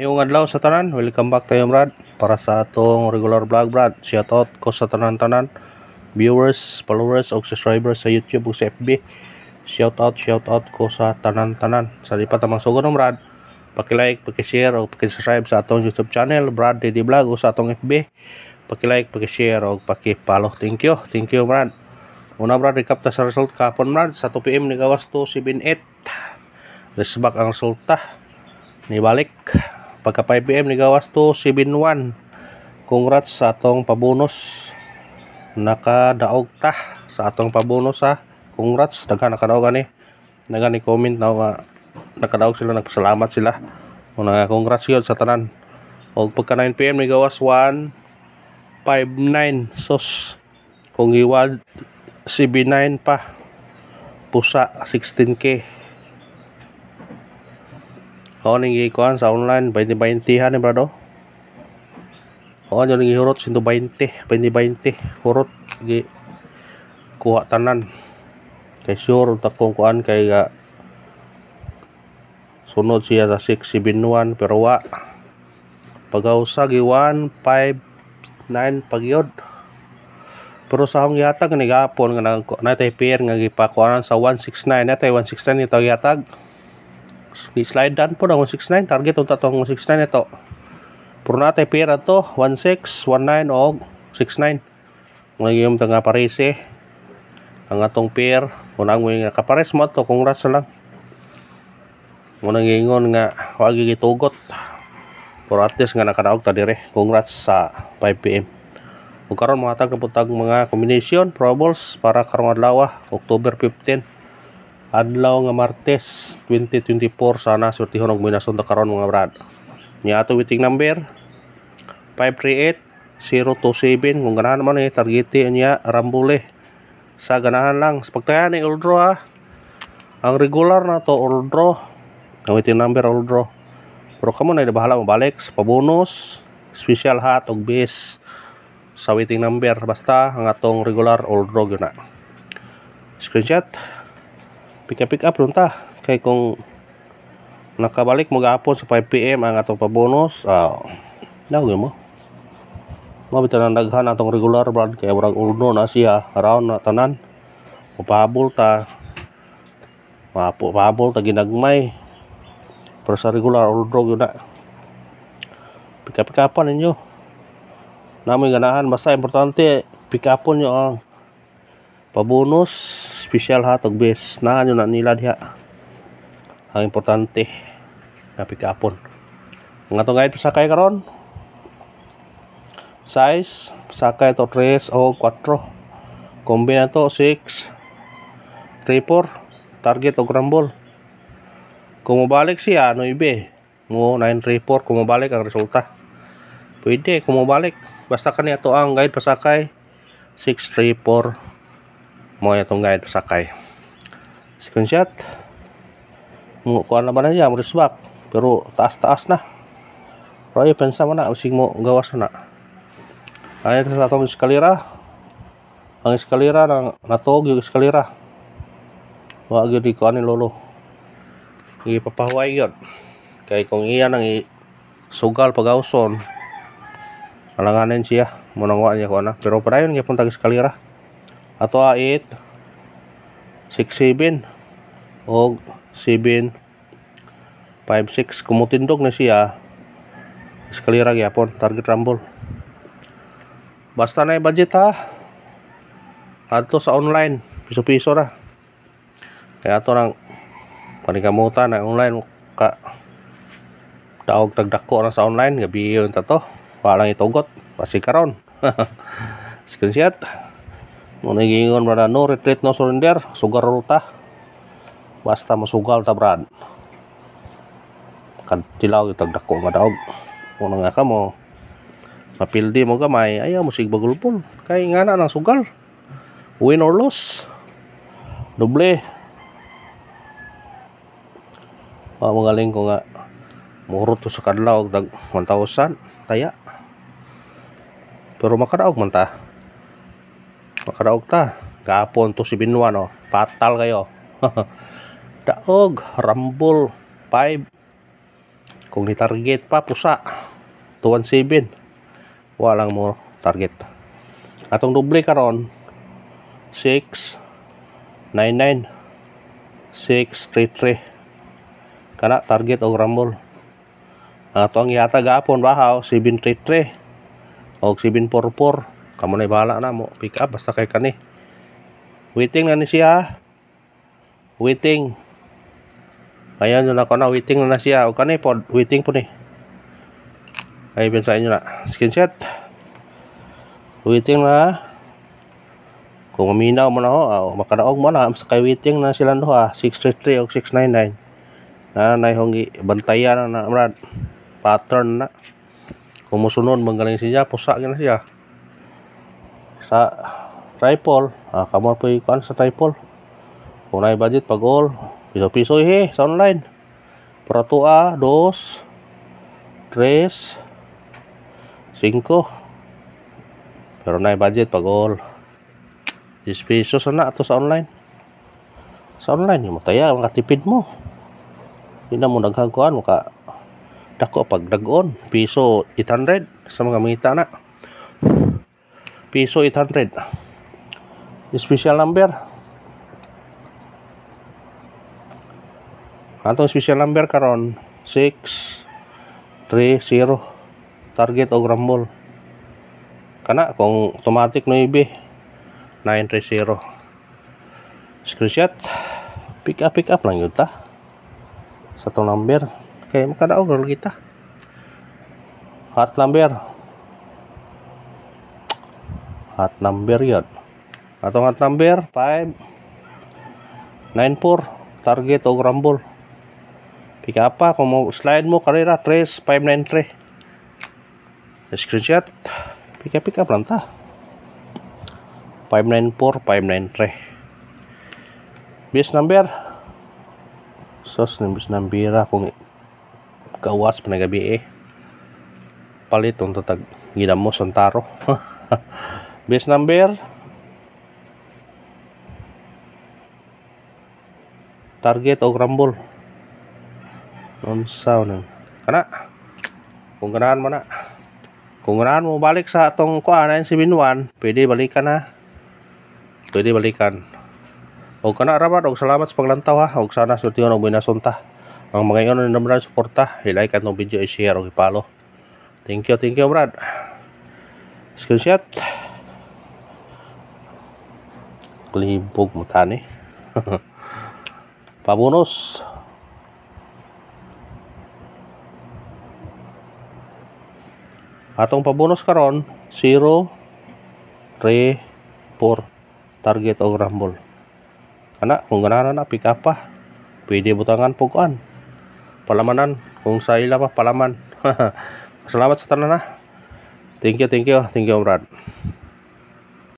Ngayong adlaw sa tanan, welcome back tayo Brad para sa atong regular vlog Brad. Shout out ko sa tanan-tanan viewers, followers o subscribers sa YouTube o sa FB. Shout out, shout out ko sa tanan-tanan. Sa lipat ang mga sugon Brad. Paki-like, paki-share o paki-subscribe sa atong YouTube channel Brad Didi Vlog o sa atong FB. Paki-like, paki-share o paki-follow. Thank you. Thank you Brad. Una Brad, recap ta sa result kapon Brad sa 2 PM ni gawas 278. Resbak ang resulta. balik Pagka 5pm nigawas to 71. Congrats sa atong pabonus. Nakadaog ta sa atong pabonus ha. Congrats daga nakadaog ani. daga ni comment na nga nakadaog sila nagpasalamat sila. O nga congrats yun sa tanan. O pagka 9pm nigawas 159 sos. Kung iwad CB9 pa pusa 16k o ning gikuan sa online 2020 ha ni brado. O jo ning hurot 120, 2020 hurot gi kuha tanan. Kay sure ta kuan kay ga sunod siya sa 6 pero wa pagawsa gi 159, 5 9 pagyod. Pero sa akong yatag ni gapon nga natay pair nga gipakuanan sa 169 natay 169 itaw yatag gi slide down po na 169 target unta tong 169 ito puro natay pair ato 16 19 og 69 ngayon ta nga parese ang atong pair una mo nga kapares mo to kung rasa lang muna ngingon nga wagi gitugot pero at least nga nakadaog ta dire congrats sa 5pm ug karon mohatag na putag mga combination probables para karong adlaw ah, October 15 adlaw nga Martes 2024 sana surtihon og minasod ta karon mga brad. Nya ato witing number 538027 kung ganahan man ni eh, targete niya Rambule. Sa ganahan lang sa pagtayan ni eh, Uldro ha. Ang regular na to Uldro. Ang witing number Uldro. Pero kamo na bahala balik sa bonus, special hat og base sa waiting number basta ang atong regular Uldro gyud na. Screenshot pika pika up kayak kay kung nakabalik mo gapon sa 5 pm ang atong pabonus ah daw mo mo bitan daghan atong regular brand kay orang ulno na siya around na tanan pabul ta pabul pahabol ta ginagmay pero sa regular ulno yun na pika pick upan ninyo namoy ganahan basta importante pika pun nyo ang pabonus special ha tog base na nyo na nila diha ang importante na pikapon nga to guide pasakay karon size pasakay to 3 o 4 kombi na to 6 3-4 target o grambol kung mabalik siya ibe mo 9-3-4 kung mabalik ang resulta pwede kung mabalik basta kaniya to ang guide pasakay 6-3-4 mau yang tunggai sakai screenshot mau kuan apa aja ya, mau disebak baru taas taas nah roy pensa mana usik mau gawas na ayat satu sekalira ang sekalira nang natog yung kalira wah gitu di kuan lolo papa gyud kayak kong iya nang sugal pagawson alanganin siya munangwa niya ko na pero pun tak sekali lah ato 8 ah, 67 og 7 5 kumutindog na siya eskalera gyapon target rumble basta na budget ha ato sa online piso-piso ra kaya ato nang panikamutan na online ka daog tagdako na sa online gabi yun ta to walang itugot pasi karon screenshot mo gingon brad no retreat no surrender sugar roll ta basta masugal ta brad kan tilaw yung dako nga daog una nga ka mo mapildi mo gamay ayaw mo sigbagulpon kay nga na ng sugal win or lose doble ah, magaling ko nga murot to sa kadlaw dag 1,000 kaya pero makadaog man ta makadaog ta gapon to si Binwa no patal kayo daog rambol 5 kung ni target pa pusa 217 walang mo target atong doble karon 699 633 kana target og rambol ato ang yata gapon bahaw 733 og 744 kamu na balak na mo pick up basta kay kani waiting na ni siya waiting ayan na ko na waiting na, siya o kani pod waiting po ni ay bensahin nyo na set waiting na kung maminaw mo na ho oh, makaraog mo na basta kay waiting na sila no ha 633 o 699 na naihongi bantayan na na pattern na kumusunod magaling siya pusa na siya sa tripol ah, kamor po ikuan sa tripol kung na budget pag all piso piso eh sa online para tua ah, dos tres cinco pero na budget pag all 10 pesos na ato sa online sa online mo taya tipid mo hindi na mo naghagkuan mo ka dako pag dagon piso 800 sa mga mangita na piso 800 the special number atau special number karon 6 3 0 target o grambol kana kung automatic 9 930 screenshot pick up pick up lang yuta ah. satu number kaya makadaog kita hot number hot number yun atong hot number 5 94 target og grumble pika apa kung mo slide mo karera 3 3 screenshot pika pika planta 594 593 base number sos nimbis number ah, kung kawas panagabi eh palit untuk tag mo santaro base number target o rumble unsaw na kana kung ganahan mo na kung ganahan mo balik sa atong kuha 971 pwede balikan na pwede balikan o kana rabat og salamat sa paglantaw ha og sana sutiyon og binasunta ang mga iyon na naman suporta i-like atong video i-share o i thank you thank you brad screenshot Libog mo tani. Pabunos. Atong pabunos karon 0 3 4 target og rumble. Ana kung ganana na pick up pa. Pwede butangan puguan. Palamanan kung sa ila pa palaman. Salamat sa tanan na. Thank you, thank you. Thank you, Brad.